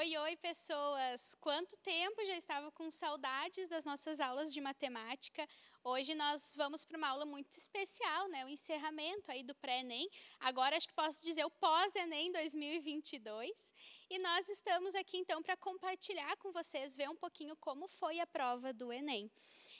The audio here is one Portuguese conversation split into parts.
Oi, oi, pessoas! Quanto tempo já estava com saudades das nossas aulas de matemática. Hoje nós vamos para uma aula muito especial, né? O encerramento aí do pré-ENEM. Agora acho que posso dizer o pós-ENEM 2022. E nós estamos aqui então para compartilhar com vocês, ver um pouquinho como foi a prova do ENEM.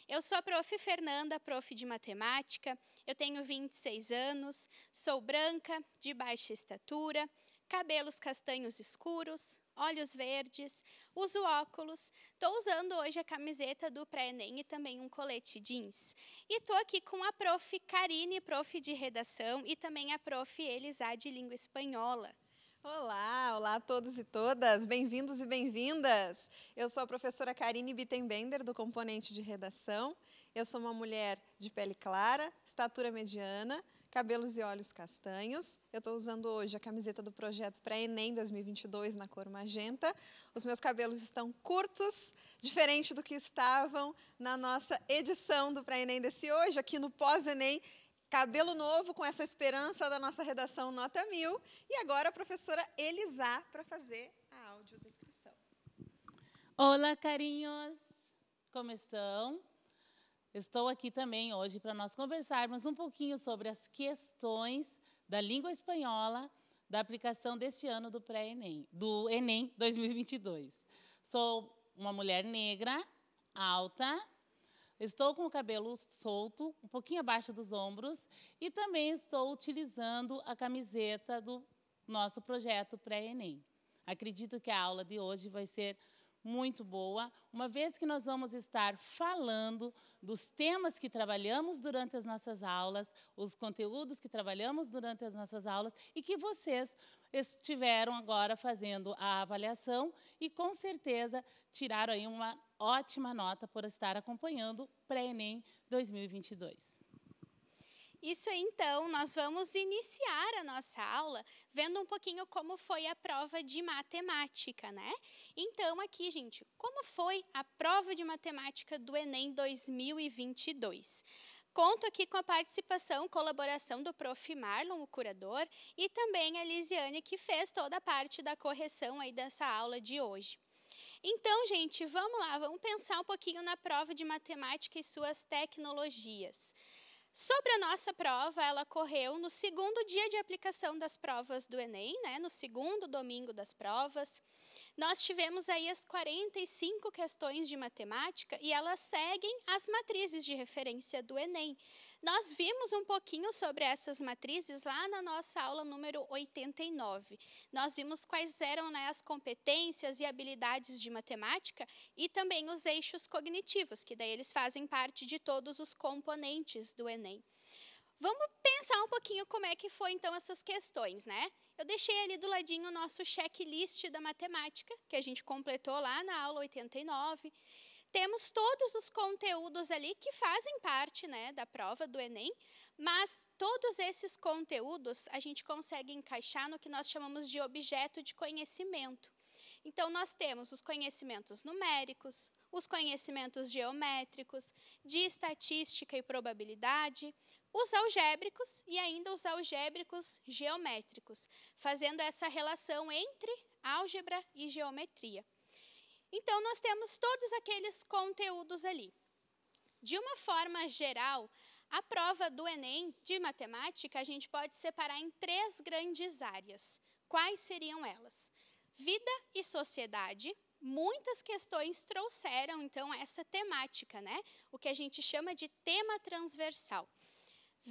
Eu sou a prof. Fernanda, prof. de matemática. Eu tenho 26 anos, sou branca, de baixa estatura, cabelos castanhos escuros, olhos verdes, uso óculos, estou usando hoje a camiseta do pré-ENEM e também um colete jeans. E estou aqui com a prof. Karine, prof. de redação, e também a prof. Elisá, de língua espanhola. Olá, olá a todos e todas, bem-vindos e bem-vindas. Eu sou a professora Karine Bittenbender, do componente de redação, eu sou uma mulher de pele clara, estatura mediana, cabelos e olhos castanhos. Eu estou usando hoje a camiseta do projeto pré-ENEM 2022 na cor magenta. Os meus cabelos estão curtos, diferente do que estavam na nossa edição do pré-ENEM desse hoje, aqui no pós-ENEM. Cabelo novo com essa esperança da nossa redação Nota 1000. E agora a professora Elisá para fazer a audiodescrição. Olá, carinhos! Como estão? Estou aqui também hoje para nós conversarmos um pouquinho sobre as questões da língua espanhola da aplicação deste ano do pré-ENEM, do ENEM 2022. Sou uma mulher negra, alta, estou com o cabelo solto, um pouquinho abaixo dos ombros, e também estou utilizando a camiseta do nosso projeto pré-ENEM. Acredito que a aula de hoje vai ser muito boa, uma vez que nós vamos estar falando dos temas que trabalhamos durante as nossas aulas, os conteúdos que trabalhamos durante as nossas aulas e que vocês estiveram agora fazendo a avaliação e com certeza tiraram aí uma ótima nota por estar acompanhando pré-ENEM 2022. Isso então, nós vamos iniciar a nossa aula vendo um pouquinho como foi a prova de matemática, né? Então, aqui, gente, como foi a prova de matemática do Enem 2022? Conto aqui com a participação, colaboração do prof. Marlon, o curador, e também a Lisiane, que fez toda a parte da correção aí dessa aula de hoje. Então, gente, vamos lá, vamos pensar um pouquinho na prova de matemática e suas tecnologias. Sobre a nossa prova, ela correu no segundo dia de aplicação das provas do Enem, né, no segundo domingo das provas. Nós tivemos aí as 45 questões de matemática e elas seguem as matrizes de referência do Enem. Nós vimos um pouquinho sobre essas matrizes lá na nossa aula número 89. Nós vimos quais eram né, as competências e habilidades de matemática e também os eixos cognitivos, que daí eles fazem parte de todos os componentes do Enem. Vamos pensar um pouquinho como é que foi então essas questões, né? Eu deixei ali do ladinho o nosso checklist da matemática, que a gente completou lá na aula 89. Temos todos os conteúdos ali que fazem parte né, da prova do Enem, mas todos esses conteúdos a gente consegue encaixar no que nós chamamos de objeto de conhecimento. Então, nós temos os conhecimentos numéricos, os conhecimentos geométricos, de estatística e probabilidade, os algébricos e ainda os algébricos geométricos, fazendo essa relação entre álgebra e geometria. Então, nós temos todos aqueles conteúdos ali. De uma forma geral, a prova do Enem de matemática a gente pode separar em três grandes áreas. Quais seriam elas? Vida e sociedade. Muitas questões trouxeram, então, essa temática, né? O que a gente chama de tema transversal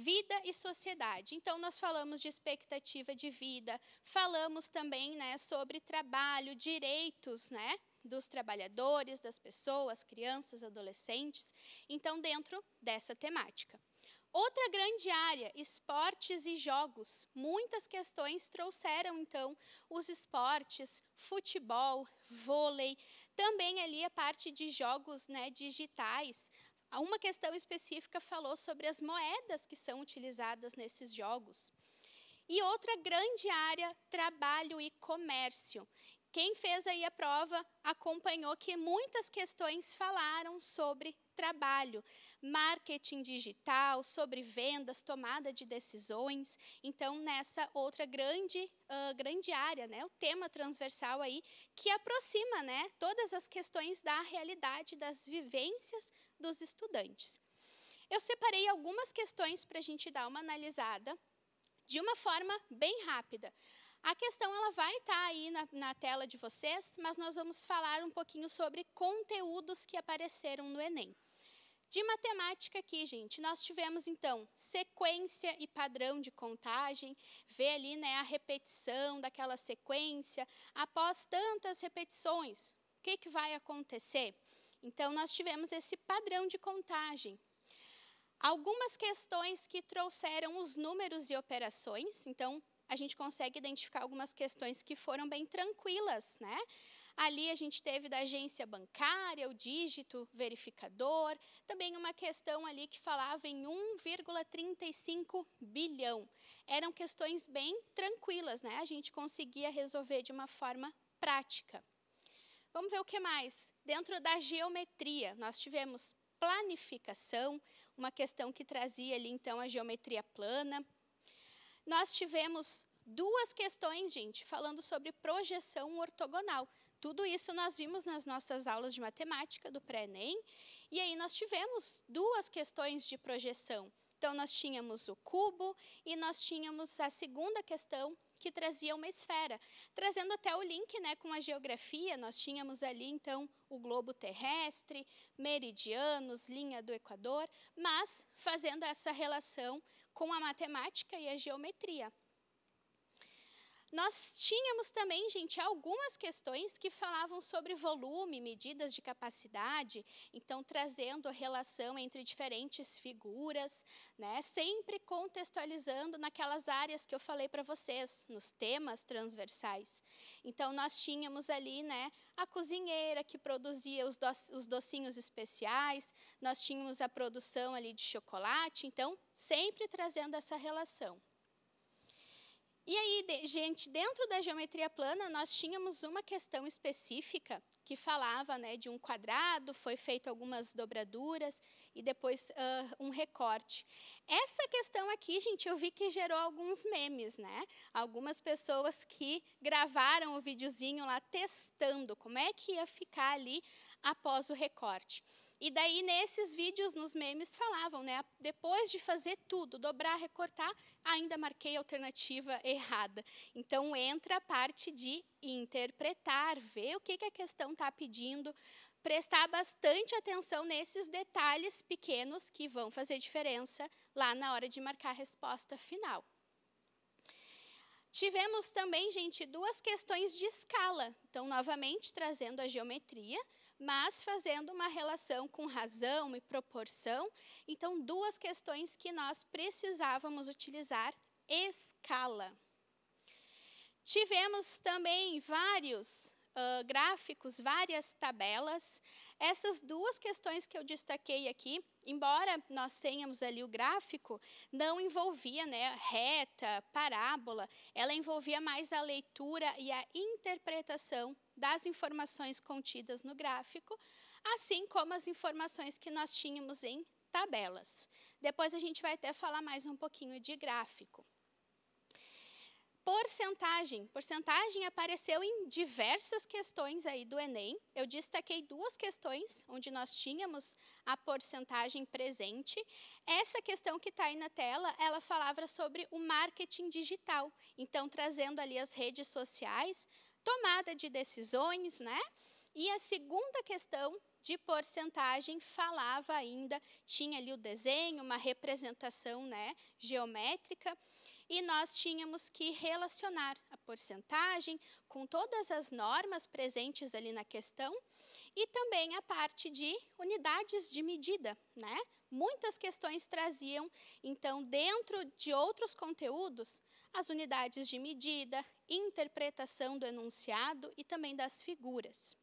vida e sociedade. Então, nós falamos de expectativa de vida, falamos também né, sobre trabalho, direitos, né? dos trabalhadores, das pessoas, crianças, adolescentes, então dentro dessa temática. Outra grande área, esportes e jogos. Muitas questões trouxeram então os esportes, futebol, vôlei, também ali a parte de jogos, né, digitais. Uma questão específica falou sobre as moedas que são utilizadas nesses jogos. E outra grande área, trabalho e comércio. Quem fez aí a prova acompanhou que muitas questões falaram sobre trabalho, marketing digital, sobre vendas, tomada de decisões. Então, nessa outra grande, uh, grande área, né, o tema transversal aí, que aproxima né, todas as questões da realidade, das vivências dos estudantes. Eu separei algumas questões para a gente dar uma analisada de uma forma bem rápida. A questão ela vai estar tá aí na, na, tela de vocês, mas nós vamos falar um pouquinho sobre conteúdos que apareceram no Enem. De matemática aqui, gente, nós tivemos então sequência e padrão de contagem, ver ali né, a repetição daquela sequência, após tantas repetições, o que, que vai acontecer? Então, nós tivemos esse padrão de contagem, Algumas questões que trouxeram os números e operações, então a gente consegue identificar algumas questões que foram bem tranquilas, né? Ali a gente teve da agência bancária, o dígito verificador, também uma questão ali que falava em 1,35 bilhão. Eram questões bem tranquilas, né? A gente conseguia resolver de uma forma prática. Vamos ver o que mais. Dentro da geometria, nós tivemos planificação, uma questão que trazia ali então a geometria plana, nós tivemos duas questões, gente, falando sobre projeção ortogonal. Tudo isso nós vimos nas nossas aulas de matemática do pré-ENEM, e aí nós tivemos duas questões de projeção. Então, nós tínhamos o cubo e nós tínhamos a segunda questão, que trazia uma esfera. Trazendo até o link né, com a geografia, nós tínhamos ali, então, o globo terrestre, meridianos, linha do Equador, mas fazendo essa relação com a matemática e a geometria. Nós tínhamos também, gente, algumas questões que falavam sobre volume, medidas de capacidade, então trazendo a relação entre diferentes figuras, né? Sempre contextualizando naquelas áreas que eu falei para vocês, nos temas transversais. Então nós tínhamos ali, né, a cozinheira que produzia os, doc os docinhos especiais, nós tínhamos a produção ali de chocolate, então sempre trazendo essa relação. E aí, de, gente, dentro da geometria plana, nós tínhamos uma questão específica que falava né, de um quadrado, foi feito algumas dobraduras e depois uh, um recorte. Essa questão aqui, gente, eu vi que gerou alguns memes, né? Algumas pessoas que gravaram o videozinho lá testando como é que ia ficar ali após o recorte. E daí nesses vídeos, nos memes, falavam, né? Depois de fazer tudo, dobrar, recortar, ainda marquei a alternativa errada. Então entra a parte de interpretar, ver o que, que a questão está pedindo, prestar bastante atenção nesses detalhes pequenos que vão fazer diferença lá na hora de marcar a resposta final. Tivemos também, gente, duas questões de escala. Então, novamente, trazendo a geometria, mas fazendo uma relação com razão e proporção. Então, duas questões que nós precisávamos utilizar: escala. Tivemos também vários uh, gráficos, várias tabelas. Essas duas questões que eu destaquei aqui, embora nós tenhamos ali o gráfico, não envolvia né, reta, parábola, ela envolvia mais a leitura e a interpretação das informações contidas no gráfico, assim como as informações que nós tínhamos em tabelas. Depois a gente vai até falar mais um pouquinho de gráfico. Porcentagem. Porcentagem apareceu em diversas questões aí do Enem. Eu destaquei duas questões onde nós tínhamos a porcentagem presente. Essa questão que está aí na tela, ela falava sobre o marketing digital. Então, trazendo ali as redes sociais, tomada de decisões, né? E a segunda questão de porcentagem falava ainda, tinha ali o desenho, uma representação né, geométrica e nós tínhamos que relacionar a porcentagem com todas as normas presentes ali na questão e também a parte de unidades de medida, né? Muitas questões traziam, então, dentro de outros conteúdos, as unidades de medida, interpretação do enunciado e também das figuras.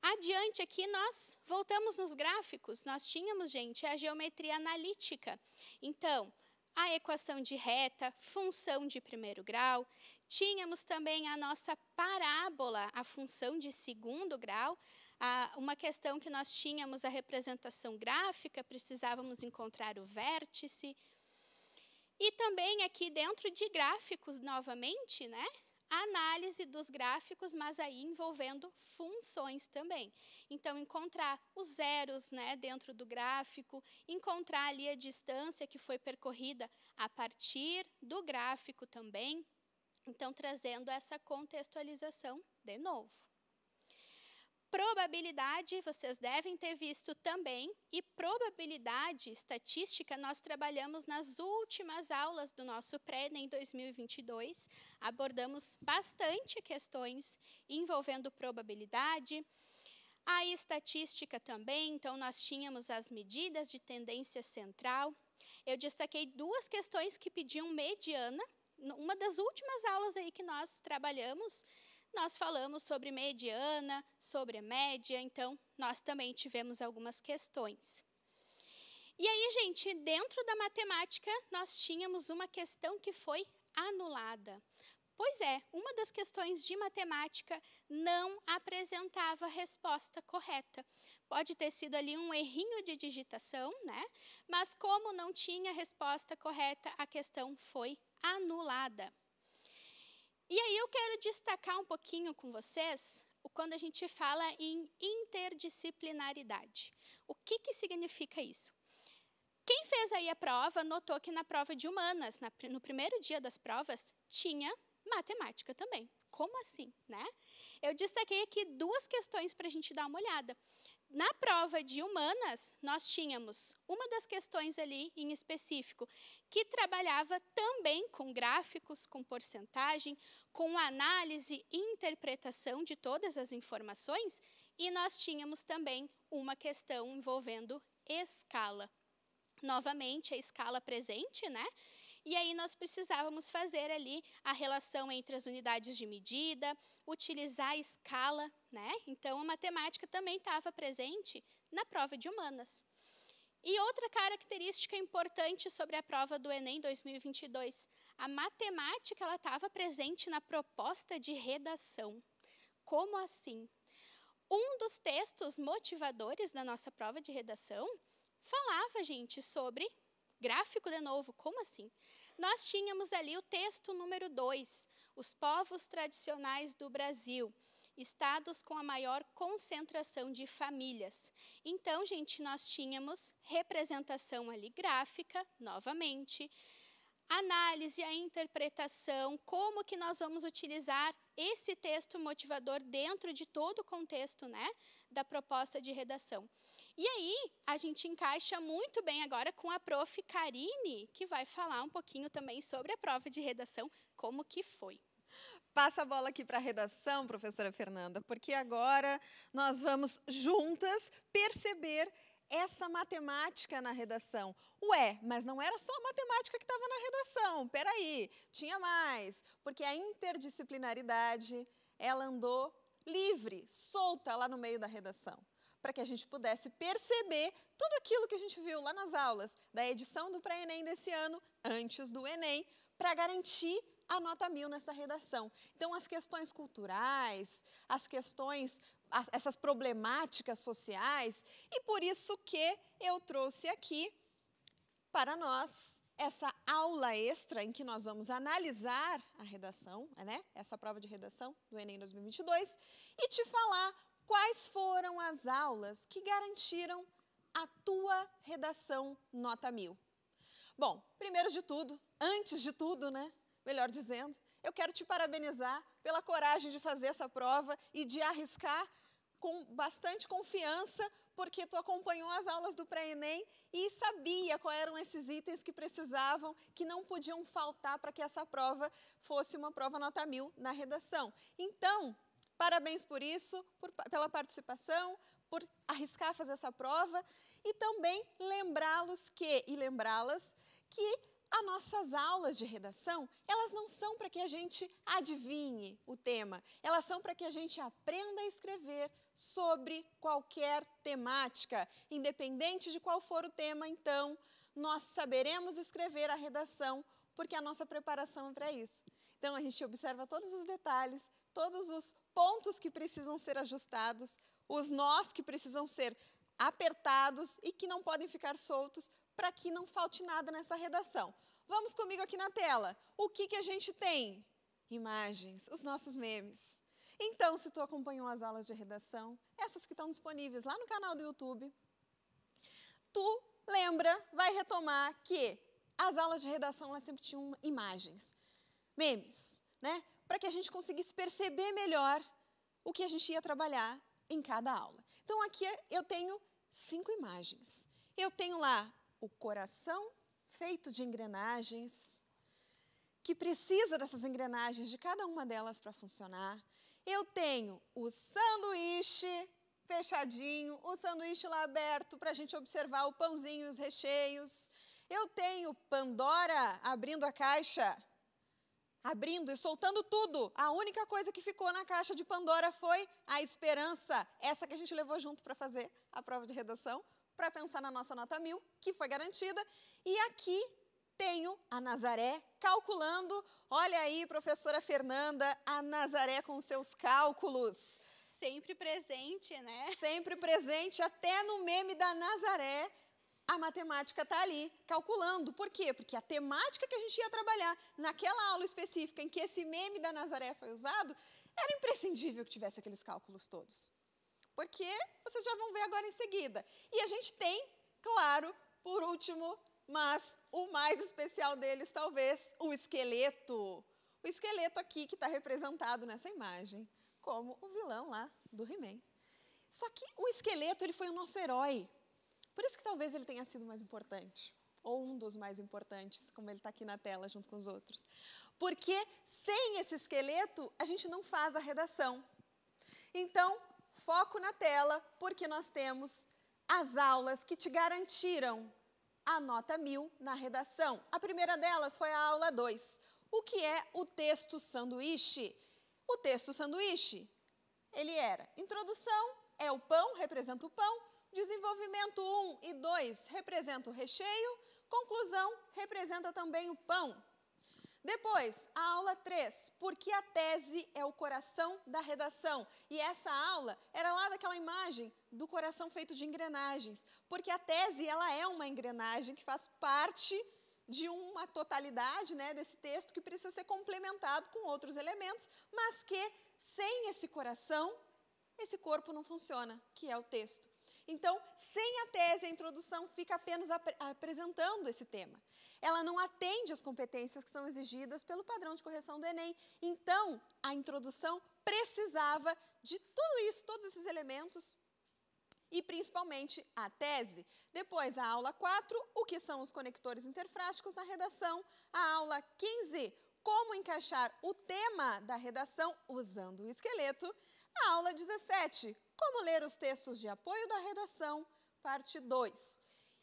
Adiante aqui, nós voltamos nos gráficos. Nós tínhamos, gente, a geometria analítica. Então, a equação de reta, função de primeiro grau, tínhamos também a nossa parábola, a função de segundo grau, uma questão que nós tínhamos a representação gráfica, precisávamos encontrar o vértice. E também aqui dentro de gráficos, novamente, né? análise dos gráficos, mas aí envolvendo funções também. Então, encontrar os zeros né, dentro do gráfico, encontrar ali a distância que foi percorrida a partir do gráfico também. Então, trazendo essa contextualização de novo probabilidade, vocês devem ter visto também, e probabilidade estatística nós trabalhamos nas últimas aulas do nosso pré-ENEM né, 2022. Abordamos bastante questões envolvendo probabilidade, a estatística também, então nós tínhamos as medidas de tendência central. Eu destaquei duas questões que pediam mediana, uma das últimas aulas aí que nós trabalhamos, nós falamos sobre mediana, sobre a média, então nós também tivemos algumas questões. E aí, gente, dentro da matemática, nós tínhamos uma questão que foi anulada. Pois é, uma das questões de matemática não apresentava a resposta correta. Pode ter sido ali um errinho de digitação, né? Mas como não tinha resposta correta, a questão foi anulada. E aí eu quero destacar um pouquinho com vocês quando a gente fala em interdisciplinaridade. O que, que significa isso? Quem fez aí a prova notou que na prova de humanas, no primeiro dia das provas, tinha matemática também. Como assim, né? Eu destaquei aqui duas questões para a gente dar uma olhada na prova de humanas, nós tínhamos uma das questões ali em específico, que trabalhava também com gráficos, com porcentagem, com análise e interpretação de todas as informações, e nós tínhamos também uma questão envolvendo escala. Novamente, a escala presente, né? E aí nós precisávamos fazer ali a relação entre as unidades de medida, utilizar a escala, né? Então a matemática também estava presente na prova de humanas. E outra característica importante sobre a prova do Enem 2022, a matemática ela estava presente na proposta de redação. Como assim? Um dos textos motivadores da nossa prova de redação falava, gente, sobre Gráfico de novo, como assim? Nós tínhamos ali o texto número 2, os povos tradicionais do Brasil, estados com a maior concentração de famílias. Então, gente, nós tínhamos representação ali gráfica, novamente, análise, a interpretação, como que nós vamos utilizar esse texto motivador dentro de todo o contexto né, da proposta de redação. E aí, a gente encaixa muito bem agora com a prof. Karine, que vai falar um pouquinho também sobre a prova de redação, como que foi. Passa a bola aqui para a redação, professora Fernanda, porque agora nós vamos juntas perceber essa matemática na redação. Ué, mas não era só a matemática que estava na redação. Peraí, tinha mais. Porque a interdisciplinaridade, ela andou livre, solta lá no meio da redação, para que a gente pudesse perceber tudo aquilo que a gente viu lá nas aulas da edição do pré-ENEM desse ano, antes do ENEM, para garantir a nota mil nessa redação. Então, as questões culturais, as questões, as, essas problemáticas sociais, e por isso que eu trouxe aqui para nós essa aula extra em que nós vamos analisar a redação, né? Essa prova de redação do Enem 2022 e te falar quais foram as aulas que garantiram a tua redação nota mil. Bom, primeiro de tudo, antes de tudo, né? Melhor dizendo, eu quero te parabenizar pela coragem de fazer essa prova e de arriscar com bastante confiança, porque tu acompanhou as aulas do pré-ENEM e sabia quais eram esses itens que precisavam, que não podiam faltar para que essa prova fosse uma prova nota mil na redação. Então, parabéns por isso, por, pela participação, por arriscar fazer essa prova e também lembrá-los que, e lembrá-las que as nossas aulas de redação, elas não são para que a gente adivinhe o tema, elas são para que a gente aprenda a escrever sobre qualquer temática, independente de qual for o tema, então, nós saberemos escrever a redação, porque a nossa preparação é para isso. Então, a gente observa todos os detalhes, todos os pontos que precisam ser ajustados, os nós que precisam ser apertados e que não podem ficar soltos, para que não falte nada nessa redação. Vamos comigo aqui na tela. O que, que a gente tem? Imagens, os nossos memes. Então, se tu acompanhou as aulas de redação, essas que estão disponíveis lá no canal do YouTube, tu lembra, vai retomar que as aulas de redação elas sempre tinham imagens, memes, né? Para que a gente conseguisse perceber melhor o que a gente ia trabalhar em cada aula. Então, aqui eu tenho cinco imagens. Eu tenho lá o coração feito de engrenagens, que precisa dessas engrenagens, de cada uma delas para funcionar. Eu tenho o sanduíche fechadinho, o sanduíche lá aberto para a gente observar o pãozinho e os recheios. Eu tenho Pandora abrindo a caixa, abrindo e soltando tudo. A única coisa que ficou na caixa de Pandora foi a esperança, essa que a gente levou junto para fazer a prova de redação, para pensar na nossa nota mil, que foi garantida. E aqui tenho a Nazaré calculando. Olha aí, professora Fernanda, a Nazaré com seus cálculos. Sempre presente, né? Sempre presente, até no meme da Nazaré. A matemática está ali calculando. Por quê? Porque a temática que a gente ia trabalhar naquela aula específica em que esse meme da Nazaré foi usado, era imprescindível que tivesse aqueles cálculos todos. Porque vocês já vão ver agora em seguida. E a gente tem, claro, por último, mas o mais especial deles talvez, o esqueleto. O esqueleto aqui que está representado nessa imagem, como o vilão lá do He-Man. Só que o esqueleto ele foi o nosso herói. Por isso que talvez ele tenha sido mais importante, ou um dos mais importantes, como ele está aqui na tela junto com os outros. Porque sem esse esqueleto, a gente não faz a redação. Então, foco na tela, porque nós temos as aulas que te garantiram a nota mil na redação. A primeira delas foi a aula 2. O que é o texto sanduíche? O texto sanduíche, ele era introdução, é o pão, representa o pão, desenvolvimento 1 um e 2 representa o recheio, conclusão representa também o pão. Depois, a aula 3, porque a tese é o coração da redação. E essa aula era lá daquela imagem do coração feito de engrenagens, porque a tese ela é uma engrenagem que faz parte de uma totalidade, né, desse texto que precisa ser complementado com outros elementos, mas que sem esse coração, esse corpo não funciona, que é o texto. Então, sem a tese, a introdução fica apenas ap apresentando esse tema. Ela não atende às competências que são exigidas pelo padrão de correção do Enem. Então, a introdução precisava de tudo isso, todos esses elementos e principalmente a tese. Depois, a aula 4, o que são os conectores interfrásticos na redação. A aula 15, como encaixar o tema da redação usando o esqueleto aula 17, como ler os textos de apoio da redação, parte 2.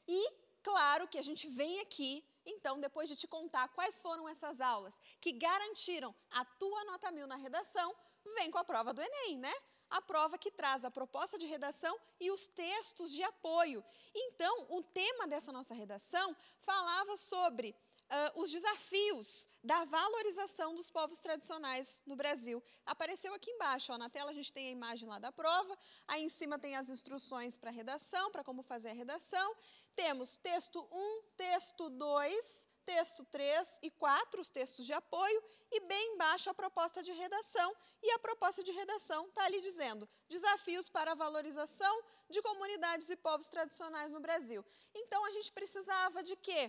E claro que a gente vem aqui, então, depois de te contar quais foram essas aulas que garantiram a tua nota mil na redação, vem com a prova do Enem, né? A prova que traz a proposta de redação e os textos de apoio. Então, o tema dessa nossa redação falava sobre uh, os desafios da valorização dos povos tradicionais no Brasil. Apareceu aqui embaixo, ó, na tela a gente tem a imagem lá da prova, aí em cima tem as instruções para redação, para como fazer a redação. Temos texto 1, texto 2, texto 3 e 4, os textos de apoio, e bem embaixo a proposta de redação. E a proposta de redação está ali dizendo: desafios para a valorização de comunidades e povos tradicionais no Brasil. Então a gente precisava de quê?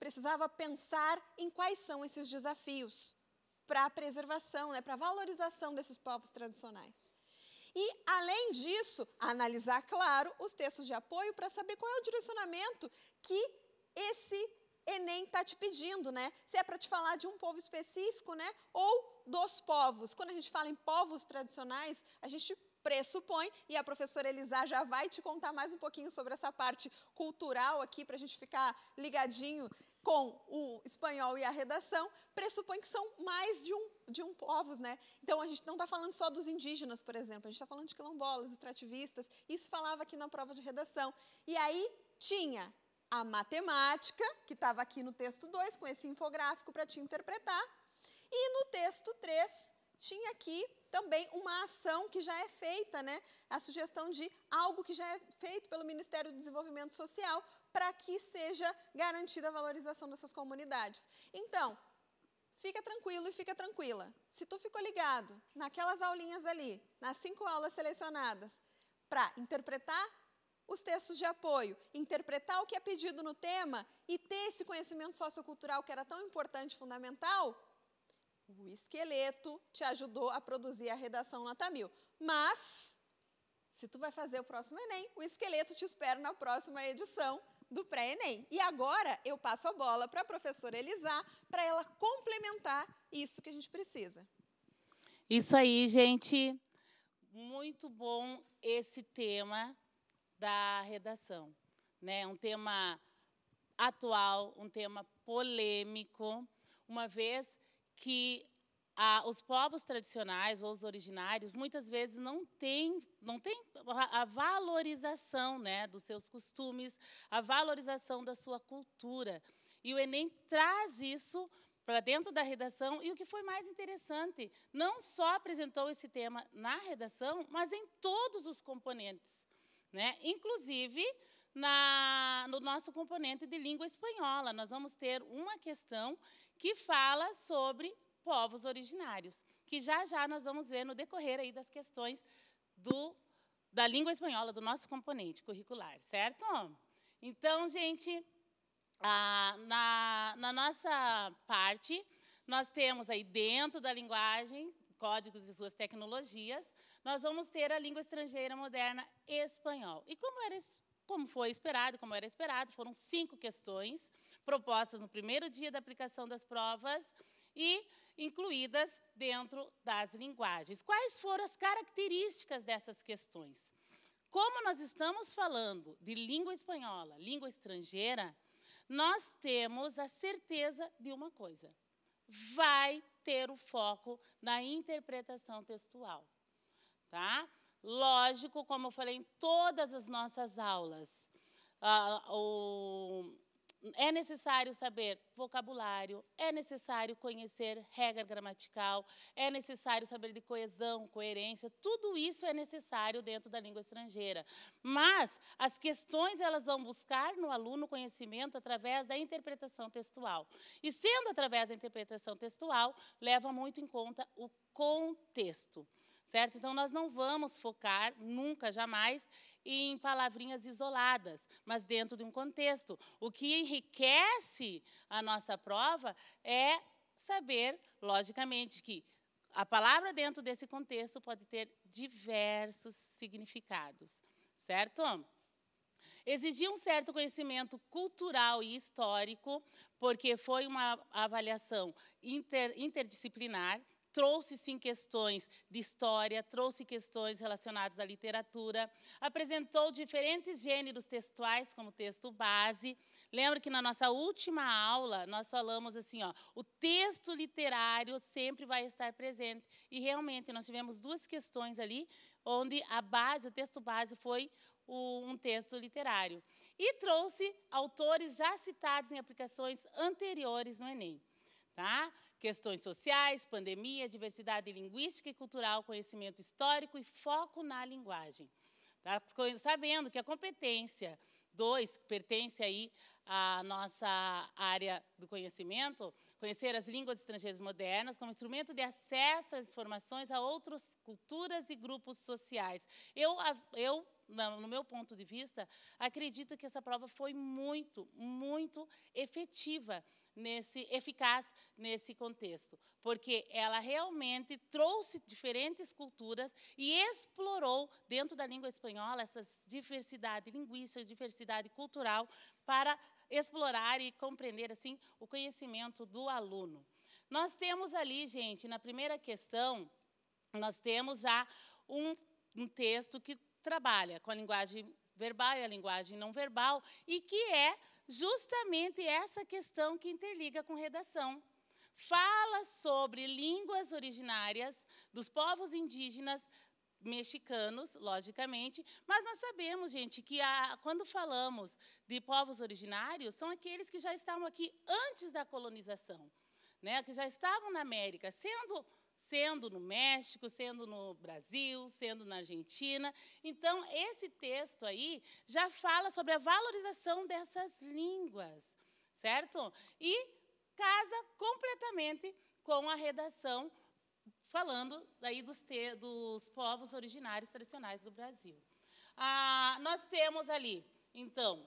precisava pensar em quais são esses desafios para a preservação, né, para a valorização desses povos tradicionais. E, além disso, analisar, claro, os textos de apoio para saber qual é o direcionamento que esse Enem está te pedindo, né? Se é para te falar de um povo específico, né? Ou dos povos. Quando a gente fala em povos tradicionais, a gente pressupõe, e a professora Elisá já vai te contar mais um pouquinho sobre essa parte cultural aqui, para a gente ficar ligadinho com o espanhol e a redação, pressupõe que são mais de um, de um povos, né? Então, a gente não está falando só dos indígenas, por exemplo, a gente está falando de quilombolas, extrativistas, isso falava aqui na prova de redação. E aí tinha a matemática, que estava aqui no texto 2, com esse infográfico para te interpretar, e no texto 3, tinha aqui também uma ação que já é feita, né? A sugestão de algo que já é feito pelo Ministério do Desenvolvimento Social para que seja garantida a valorização dessas comunidades. Então, fica tranquilo e fica tranquila. Se tu ficou ligado naquelas aulinhas ali, nas cinco aulas selecionadas, para interpretar os textos de apoio, interpretar o que é pedido no tema e ter esse conhecimento sociocultural que era tão importante, fundamental, o esqueleto te ajudou a produzir a redação nota mil. Mas, se tu vai fazer o próximo Enem, o esqueleto te espera na próxima edição do pré-ENEM. E agora eu passo a bola para a professora Elisá, para ela complementar isso que a gente precisa. Isso aí, gente. Muito bom esse tema da redação, né? Um tema atual, um tema polêmico, uma vez que ah, os povos tradicionais ou os originários muitas vezes não têm não tem a valorização né, dos seus costumes, a valorização da sua cultura. E o Enem traz isso para dentro da redação. E o que foi mais interessante, não só apresentou esse tema na redação, mas em todos os componentes, né? inclusive na, no nosso componente de língua espanhola. Nós vamos ter uma questão que fala sobre povos originários, que já já nós vamos ver no decorrer aí das questões do, da língua espanhola, do nosso componente curricular, certo? Então, gente, a, na, na nossa parte, nós temos aí dentro da linguagem, códigos e suas tecnologias, nós vamos ter a língua estrangeira moderna espanhol. E como era como foi esperado, como era esperado, foram cinco questões propostas no primeiro dia da aplicação das provas e incluídas dentro das linguagens. Quais foram as características dessas questões? Como nós estamos falando de língua espanhola, língua estrangeira, nós temos a certeza de uma coisa: vai ter o foco na interpretação textual. Tá? Lógico, como eu falei em todas as nossas aulas, o, é necessário saber vocabulário, é necessário conhecer regra gramatical, é necessário saber de coesão, coerência, tudo isso é necessário dentro da língua estrangeira. Mas as questões elas vão buscar no aluno conhecimento através da interpretação textual. E sendo através da interpretação textual, leva muito em conta o contexto certo? Então, nós não vamos focar nunca, jamais, em palavrinhas isoladas, mas dentro de um contexto. O que enriquece a nossa prova é saber, logicamente, que a palavra dentro desse contexto pode ter diversos significados, certo? Exigia um certo conhecimento cultural e histórico, porque foi uma avaliação inter, interdisciplinar, trouxe sim questões de história, trouxe questões relacionadas à literatura, apresentou diferentes gêneros textuais como texto base. Lembro que na nossa última aula nós falamos assim, ó, o texto literário sempre vai estar presente. E realmente nós tivemos duas questões ali onde a base, o texto base foi um texto literário. E trouxe autores já citados em aplicações anteriores no Enem. Tá? Questões sociais, pandemia, diversidade linguística e cultural, conhecimento histórico e foco na linguagem. Tá? Sabendo que a competência 2 pertence aí à nossa área do conhecimento, conhecer as línguas estrangeiras modernas como instrumento de acesso às informações a outras culturas e grupos sociais. Eu, eu no meu ponto de vista, acredito que essa prova foi muito, muito efetiva nesse eficaz nesse contexto, porque ela realmente trouxe diferentes culturas e explorou dentro da língua espanhola essa diversidade linguística, diversidade cultural para explorar e compreender assim o conhecimento do aluno. Nós temos ali, gente, na primeira questão, nós temos já um, um texto que trabalha com a linguagem verbal e a linguagem não verbal e que é justamente essa questão que interliga com redação. Fala sobre línguas originárias dos povos indígenas mexicanos, logicamente, mas nós sabemos, gente, que a, quando falamos de povos originários, são aqueles que já estavam aqui antes da colonização, né, que já estavam na América, sendo sendo no México, sendo no Brasil, sendo na Argentina. Então, esse texto aí já fala sobre a valorização dessas línguas, certo? E casa completamente com a redação falando aí dos, te, dos povos originários tradicionais do Brasil. Ah, nós temos ali, então,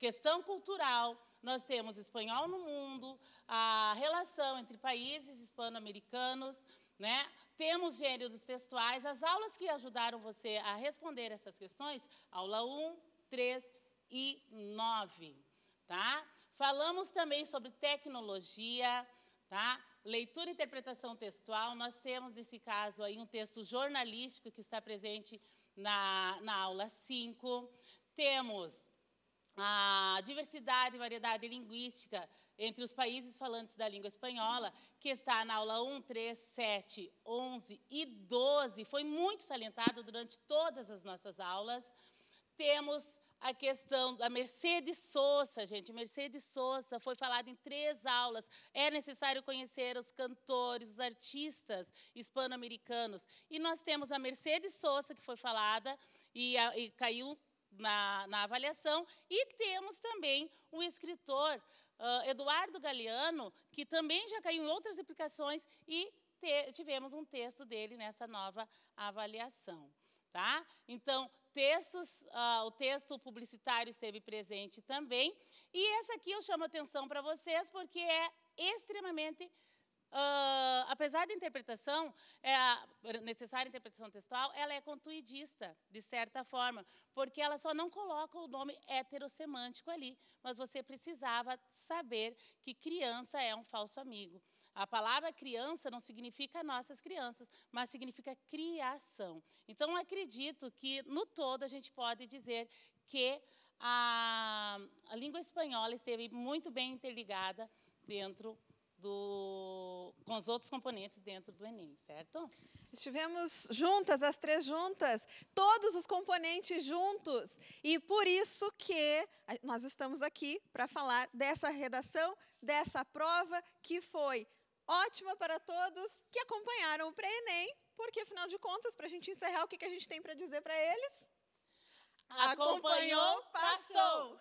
questão cultural, nós temos espanhol no mundo, a relação entre países hispano-americanos, né? Temos gêneros textuais, as aulas que ajudaram você a responder essas questões, aula 1, 3 e 9. Tá? Falamos também sobre tecnologia, tá? leitura e interpretação textual. Nós temos, nesse caso, aí, um texto jornalístico que está presente na, na aula 5. Temos a diversidade e variedade linguística entre os países falantes da língua espanhola, que está na aula 1, 3, 7, 11 e 12, foi muito salientado durante todas as nossas aulas. Temos a questão da Mercedes Sosa, gente. Mercedes Sosa foi falada em três aulas. É necessário conhecer os cantores, os artistas hispano-americanos. E nós temos a Mercedes Sosa, que foi falada e, a, e caiu na, na avaliação. E temos também o escritor uh, Eduardo Galeano, que também já caiu em outras aplicações e te, tivemos um texto dele nessa nova avaliação. Tá? Então, textos, uh, o texto publicitário esteve presente também. E essa aqui eu chamo a atenção para vocês, porque é extremamente importante uh, apesar da interpretação, é a necessária interpretação textual, ela é contuidista, de certa forma, porque ela só não coloca o nome heterossemântico ali, mas você precisava saber que criança é um falso amigo. A palavra criança não significa nossas crianças, mas significa criação. Então, acredito que, no todo, a gente pode dizer que a, a língua espanhola esteve muito bem interligada dentro do, com os outros componentes dentro do Enem, certo? Estivemos juntas, as três juntas, todos os componentes juntos. E por isso que nós estamos aqui para falar dessa redação, dessa prova que foi ótima para todos que acompanharam o pré-ENEM, porque afinal de contas, para a gente encerrar, o que, que a gente tem para dizer para eles? Acompanhou, passou!